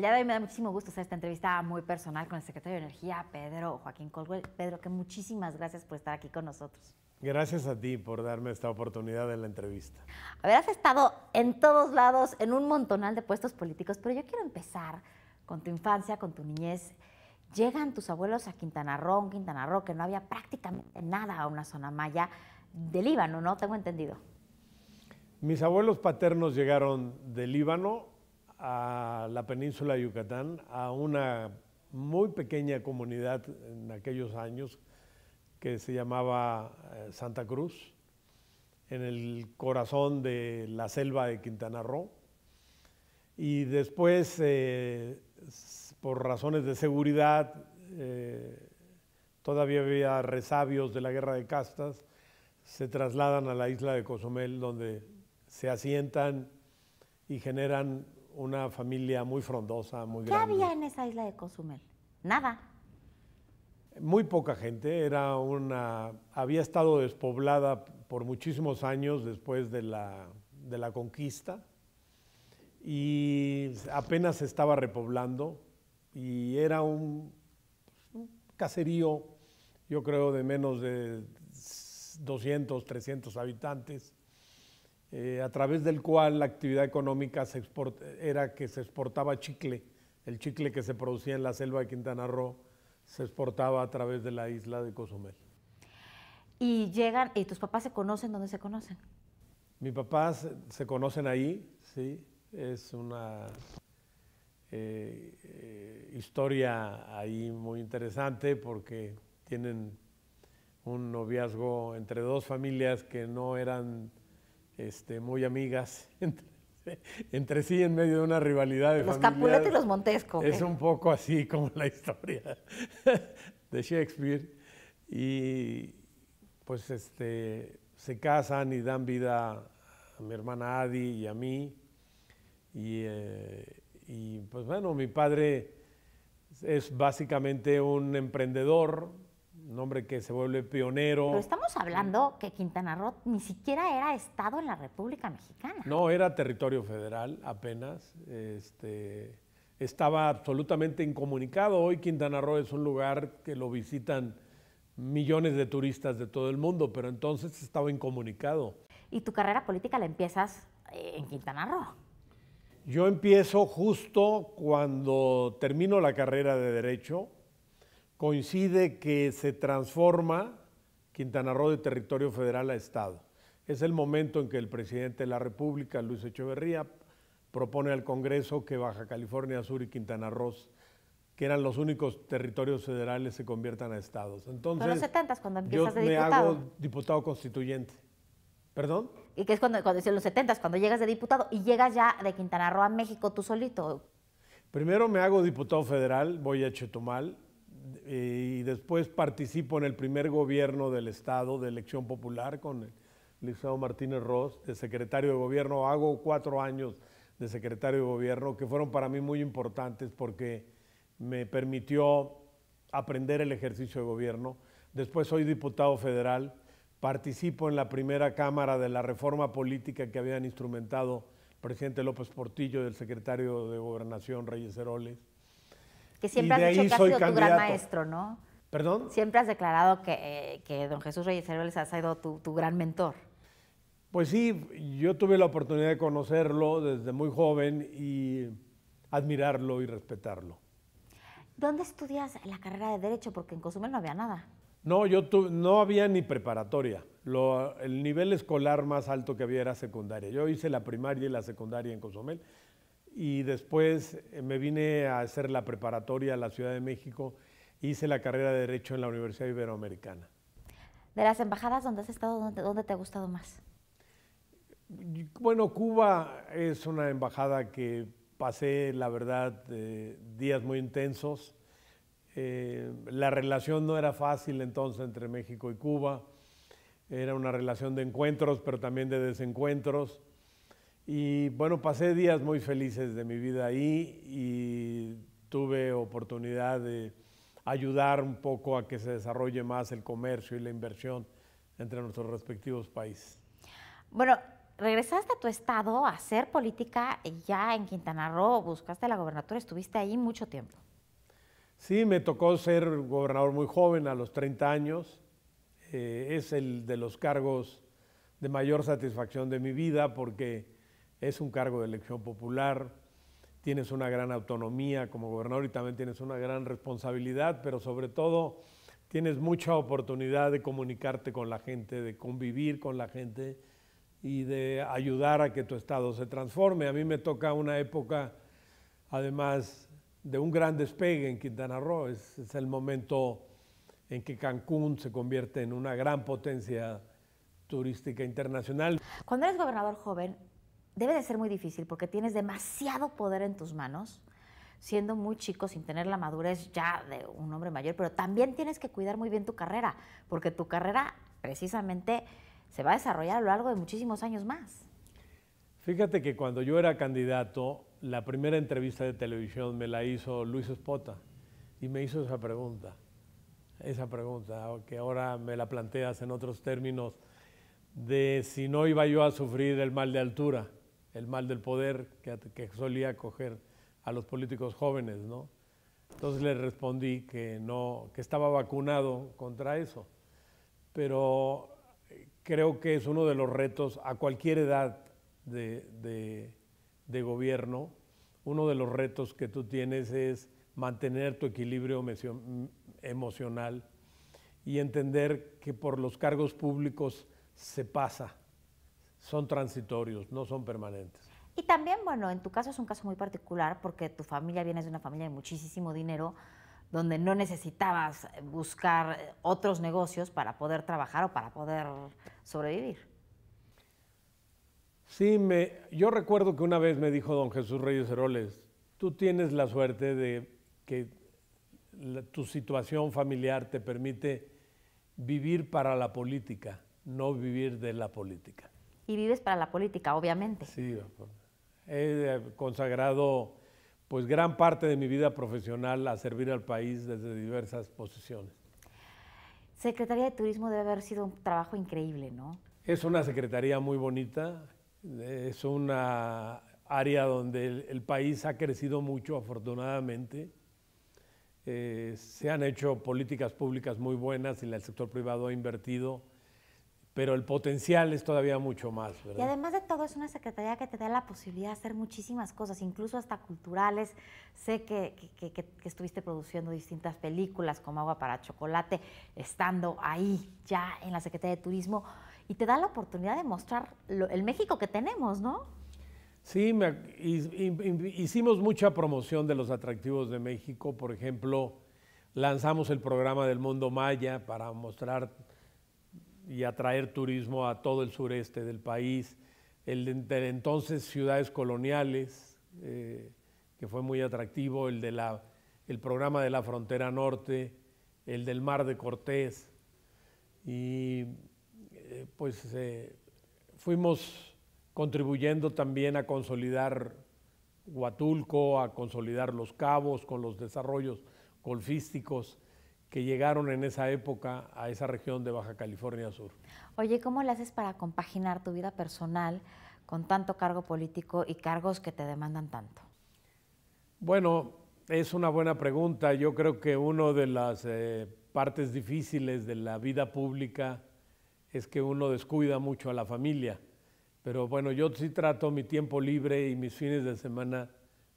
El día de hoy me da muchísimo gusto hacer esta entrevista muy personal con el secretario de Energía, Pedro Joaquín Colwell. Pedro, que muchísimas gracias por estar aquí con nosotros. Gracias a ti por darme esta oportunidad de la entrevista. A estado en todos lados, en un montonal de puestos políticos, pero yo quiero empezar con tu infancia, con tu niñez. Llegan tus abuelos a Quintana Roo, Quintana Roo, que no había prácticamente nada a una zona maya de Líbano, ¿no? Tengo entendido. Mis abuelos paternos llegaron de Líbano a la península de Yucatán, a una muy pequeña comunidad en aquellos años que se llamaba eh, Santa Cruz, en el corazón de la selva de Quintana Roo. Y después, eh, por razones de seguridad, eh, todavía había resabios de la guerra de castas, se trasladan a la isla de Cozumel, donde se asientan y generan una familia muy frondosa, muy grande. ¿Qué había en esa isla de Cozumel? Nada. Muy poca gente, era una, había estado despoblada por muchísimos años después de la, de la conquista y apenas se estaba repoblando y era un caserío, yo creo, de menos de 200, 300 habitantes eh, a través del cual la actividad económica se export, era que se exportaba chicle. El chicle que se producía en la selva de Quintana Roo se exportaba a través de la isla de Cozumel. Y llegan, ¿y tus papás se conocen? ¿Dónde se conocen? Mis papás se conocen ahí, sí. Es una eh, eh, historia ahí muy interesante porque tienen un noviazgo entre dos familias que no eran este, muy amigas entre, sí en medio de una rivalidad de Los Capuleto y los Montesco. Es un poco así como la historia de Shakespeare. Y pues este, se casan y dan vida a mi hermana Adi y a mí. y eh, pues bueno, mi padre es básicamente un emprendedor, un que se vuelve pionero. Pero estamos hablando que Quintana Roo ni siquiera era Estado en la República Mexicana. No, era territorio federal apenas. Este, estaba absolutamente incomunicado. Hoy Quintana Roo es un lugar que lo visitan millones de turistas de todo el mundo, pero entonces estaba incomunicado. ¿Y tu carrera política la empiezas eh, en Quintana Roo? Yo empiezo justo cuando termino la carrera de Derecho coincide que se transforma Quintana Roo de territorio federal a Estado. Es el momento en que el presidente de la República, Luis Echeverría, propone al Congreso que Baja California Sur y Quintana Roo, que eran los únicos territorios federales, se conviertan a estados. Entonces, los 70 cuando empiezas de diputado. me hago diputado constituyente. ¿Perdón? Y que es cuando, cuando los 70 cuando llegas de diputado y llegas ya de Quintana Roo a México tú solito. Primero me hago diputado federal, voy a Chetumal, eh, y después participo en el primer gobierno del Estado de elección popular con el Liceo Martínez Ross, de secretario de gobierno. Hago cuatro años de secretario de gobierno que fueron para mí muy importantes porque me permitió aprender el ejercicio de gobierno. Después soy diputado federal, participo en la primera Cámara de la reforma política que habían instrumentado el presidente López Portillo y el secretario de Gobernación Reyes Heroles que siempre has dicho que sido tu gran maestro, ¿no? ¿Perdón? Siempre has declarado que, don Jesús Reyes Heroles ha sido tu, gran mentor. Pues sí, yo tuve la oportunidad de conocerlo desde muy joven y admirarlo y respetarlo. ¿Dónde estudias la carrera de Derecho? Porque en Cozumel no había nada. No, yo no había ni preparatoria. el nivel escolar más alto que había era secundaria. Yo hice la primaria y la secundaria en Cozumel y después eh, me vine a hacer la preparatoria a la Ciudad de México, hice la carrera de Derecho en la Universidad Iberoamericana. ¿De las embajadas dónde has estado, dónde, dónde te ha gustado más? Bueno, Cuba es una embajada que pasé, la verdad, eh, días muy intensos. Eh, la relación no era fácil entonces entre México y Cuba. Era una relación de encuentros, pero también de desencuentros. Y bueno, pasé días muy felices de mi vida ahí y tuve oportunidad de ayudar un poco a que se desarrolle más el comercio y la inversión entre nuestros respectivos países. Bueno, regresaste a tu estado a hacer política ya en Quintana Roo, buscaste la gobernatura, estuviste ahí mucho tiempo. Sí, me tocó ser gobernador muy joven, a los 30 años. Eh, es el de los cargos de mayor satisfacción de mi vida porque es un cargo de elección popular, tienes una gran autonomía como gobernador y también tienes una gran responsabilidad, pero sobre todo tienes mucha oportunidad de comunicarte con la gente, de convivir con la gente y de ayudar a que tu estado se transforme. A mí me toca una época, además, de un gran despegue en Quintana Roo. Es, el momento en que Cancún se convierte en una gran potencia turística internacional. Cuando eres gobernador joven, debe de ser muy difícil porque tienes demasiado poder en tus manos, siendo muy chico, sin tener la madurez ya de un hombre mayor, pero también tienes que cuidar muy bien tu carrera, porque tu carrera precisamente se va a desarrollar a lo largo de muchísimos años más. Fíjate que cuando yo era candidato, la primera entrevista de televisión me la hizo Luis Espota y me hizo esa pregunta, esa pregunta que ahora me la planteas en otros términos de si no iba yo a sufrir el mal de altura el mal del poder que, que solía acoger a los políticos jóvenes, ¿no? Entonces le respondí que no, que estaba vacunado contra eso. Pero eh, creo que es uno de los retos a cualquier edad de, de, de gobierno. Uno de los retos que tú tienes es mantener tu equilibrio emocional y entender que por los cargos públicos se pasa son transitorios, no son permanentes. Y también, bueno, en tu caso es un caso muy particular porque tu familia viene de una familia de muchísimo dinero donde no necesitabas buscar otros negocios para poder trabajar o para poder sobrevivir. Sí, me, yo recuerdo que una vez me dijo don Jesús Reyes Heroles, tú tienes la suerte de que tu situación familiar te permite vivir para la política, no vivir de la política y vives para la política, obviamente. Sí, he eh, consagrado pues gran parte de mi vida profesional a servir al país desde diversas posiciones. Secretaría de Turismo debe haber sido un trabajo increíble, ¿no? Es una secretaría muy bonita, es una área donde el, país ha crecido mucho, afortunadamente. Eh, se han hecho políticas públicas muy buenas y el sector privado ha invertido pero el potencial es todavía mucho más. Y además de todo, es una secretaría que te da la posibilidad de hacer muchísimas cosas, incluso hasta culturales. Sé que, estuviste produciendo distintas películas como Agua para Chocolate, estando ahí ya en la Secretaría de Turismo, y te da la oportunidad de mostrar el México que tenemos, ¿no? Sí, hicimos mucha promoción de los atractivos de México. Por ejemplo, lanzamos el programa del Mundo Maya para mostrar y atraer turismo a todo el sureste del país, el de entonces ciudades coloniales, eh, que fue muy atractivo, el, de la, el programa de la frontera norte, el del mar de Cortés, y eh, pues eh, fuimos contribuyendo también a consolidar Huatulco, a consolidar los cabos con los desarrollos golfísticos que llegaron en esa época a esa región de Baja California Sur. Oye, ¿cómo le haces para compaginar tu vida personal con tanto cargo político y cargos que te demandan tanto? Bueno, es una buena pregunta. Yo creo que una de las eh, partes difíciles de la vida pública es que uno descuida mucho a la familia. Pero bueno, yo sí trato mi tiempo libre y mis fines de semana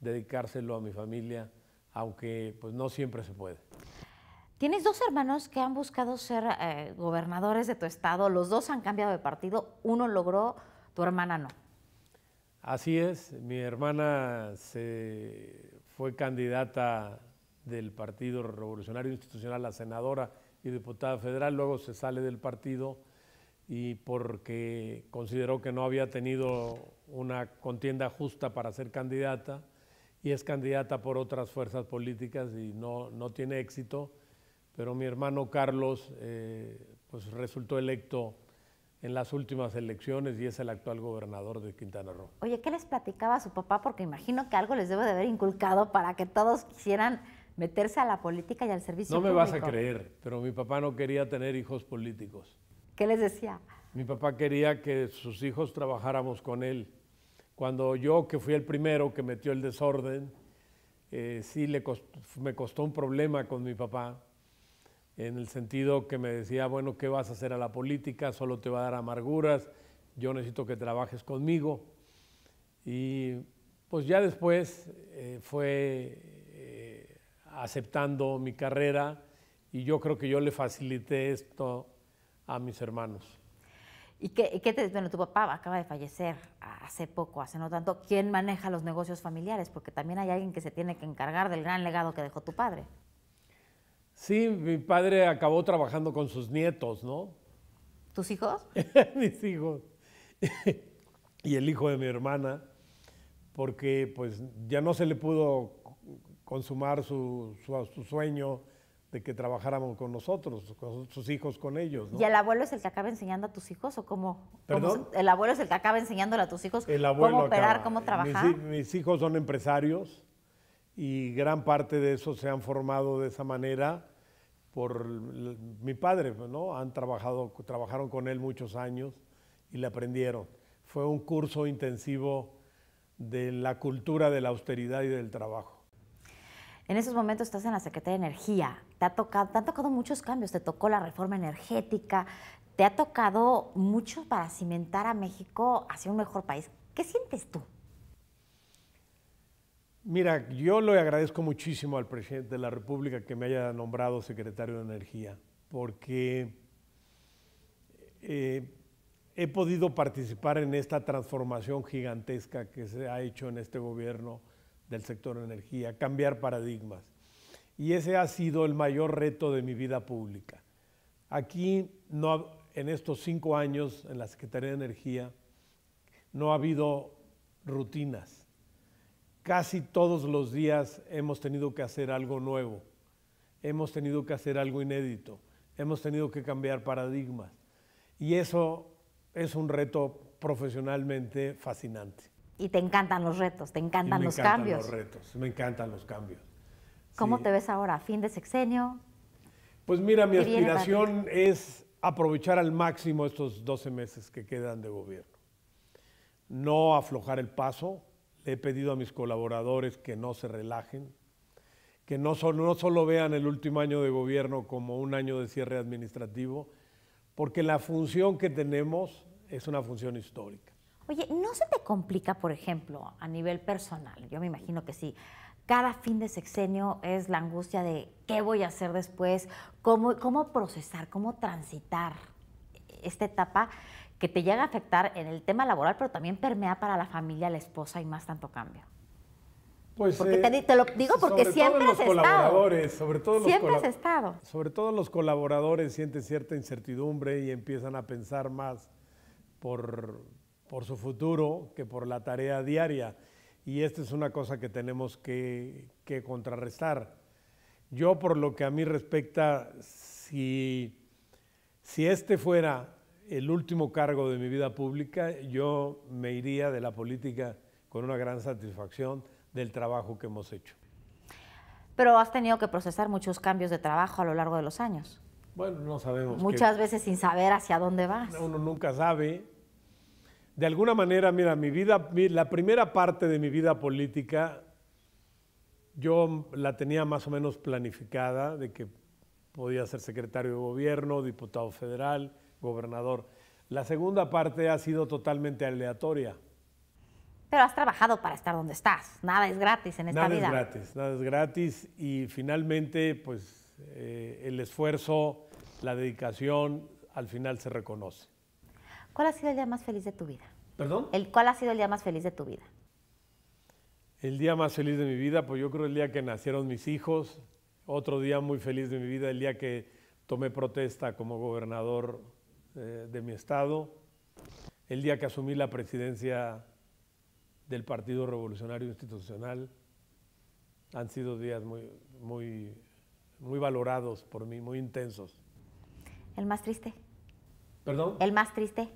dedicárselo a mi familia, aunque pues no siempre se puede. Tienes dos hermanos que han buscado ser eh, gobernadores de tu estado, los dos han cambiado de partido, uno logró, tu hermana no. Así es, mi hermana se fue candidata del Partido Revolucionario Institucional a senadora y diputada federal, luego se sale del partido y porque consideró que no había tenido una contienda justa para ser candidata y es candidata por otras fuerzas políticas y no tiene éxito pero mi hermano Carlos eh, pues resultó electo en las últimas elecciones y es el actual gobernador de Quintana Roo. Oye, ¿qué les platicaba su papá? Porque imagino que algo les debe de haber inculcado para que todos quisieran meterse a la política y al servicio público. No me vas a creer, pero mi papá no quería tener hijos políticos. ¿Qué les decía? Mi papá quería que sus hijos trabajáramos con él. Cuando yo, que fui el primero que metió el desorden, eh, sí le me costó un problema con mi papá, en el sentido que me decía, bueno, ¿qué vas a hacer a la política? Solo te va a dar amarguras, yo necesito que trabajes conmigo. Y pues ya después eh, fue eh, aceptando mi carrera y yo creo que yo le facilité esto a mis hermanos. ¿Y qué, qué te, bueno, tu papá acaba de fallecer hace poco, hace no tanto. ¿Quién maneja los negocios familiares? Porque también hay alguien que se tiene que encargar del gran legado que dejó tu padre. Sí, mi padre acabó trabajando con sus nietos, ¿no? ¿Tus hijos? Mis hijos. y el hijo de mi hermana, porque pues ya no se le pudo consumar su, sueño de que trabajáramos con nosotros, con sus hijos, con ellos. ¿Y el abuelo es el que acaba enseñando a tus hijos o cómo? ¿El abuelo es el que acaba enseñándole a tus hijos cómo operar, cómo trabajar? mis hijos son empresarios y gran parte de eso se han formado de esa manera por mi padre, ¿no? Han trabajado, trabajaron con él muchos años y le aprendieron. Fue un curso intensivo de la cultura de la austeridad y del trabajo. En esos momentos estás en la Secretaría de Energía. Te, ha tocado, te han tocado muchos cambios. Te tocó la reforma energética. Te ha tocado mucho para cimentar a México hacia un mejor país. ¿Qué sientes tú? Mira, yo le agradezco muchísimo al presidente de la República que me haya nombrado secretario de Energía, porque eh, he podido participar en esta transformación gigantesca que se ha hecho en este gobierno del sector energía, cambiar paradigmas. Y ese ha sido el mayor reto de mi vida pública. Aquí, en estos cinco años en la Secretaría de Energía, no ha habido rutinas casi todos los días hemos tenido que hacer algo nuevo, hemos tenido que hacer algo inédito, hemos tenido que cambiar paradigmas. Y eso es un reto profesionalmente fascinante. Y te encantan los retos, te encantan los cambios. me encantan Los retos, me encantan los cambios. ¿Cómo te ves ahora? ¿Fin de sexenio? Pues mira, mi aspiración es aprovechar al máximo estos 12 meses que quedan de gobierno. No aflojar el paso, le he pedido a mis colaboradores que no se relajen, que no solo, no solo vean el último año de gobierno como un año de cierre administrativo, porque la función que tenemos es una función histórica. Oye, ¿no se te complica, por ejemplo, a nivel personal? Yo me imagino que sí. Cada fin de sexenio es la angustia de qué voy a hacer después, cómo, cómo procesar, cómo transitar esta etapa que te llega a afectar en el tema laboral, pero también permea para la familia, la esposa y más tanto cambio? Pues, porque eh, te, lo digo porque siempre los has estado. Sobre todo los siempre has estado. Sobre todo los colaboradores sienten cierta incertidumbre y empiezan a pensar más por, por su futuro que por la tarea diaria. Y esta es una cosa que tenemos que, que contrarrestar. Yo, por lo que a mí respecta, si, si este fuera el último cargo de mi vida pública, yo me iría de la política con una gran satisfacción del trabajo que hemos hecho. Pero has tenido que procesar muchos cambios de trabajo a lo largo de los años. Bueno, no sabemos. Muchas veces sin saber hacia dónde vas. Uno nunca sabe. De alguna manera, mira, mi vida, la primera parte de mi vida política, yo la tenía más o menos planificada de que podía ser secretario de gobierno, diputado federal, gobernador. La segunda parte ha sido totalmente aleatoria. Pero has trabajado para estar donde estás. Nada es gratis en esta vida. Nada es gratis, nada es gratis. Y finalmente, pues eh, el esfuerzo, la dedicación, al final se reconoce. ¿Cuál ha sido el día más feliz de tu vida? ¿Perdón? El, ¿Cuál ha sido el día más feliz de tu vida? El día más feliz de mi vida, pues yo creo el día que nacieron mis hijos. Otro día muy feliz de mi vida, el día que tomé protesta como gobernador eh, de mi estado, el día que asumí la presidencia del Partido Revolucionario Institucional, han sido días muy, muy, muy valorados por mí, muy intensos. ¿El más triste? ¿Perdón? ¿El más triste?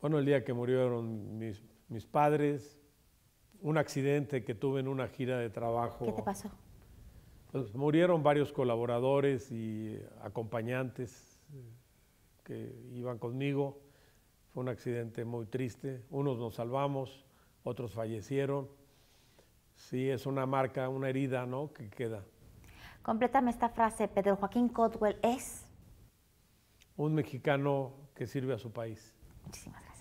Bueno, el día que murieron mis, mis padres, un accidente que tuve en una gira de trabajo. ¿Qué te pasó? Pues, murieron varios colaboradores y eh, acompañantes eh, que iban conmigo. Fue un accidente muy triste. Unos nos salvamos, otros fallecieron. Sí, es una marca, una herida, ¿no? Que queda. Complétame esta frase, Pedro Joaquín Codwell es... Un mexicano que sirve a su país. gracias.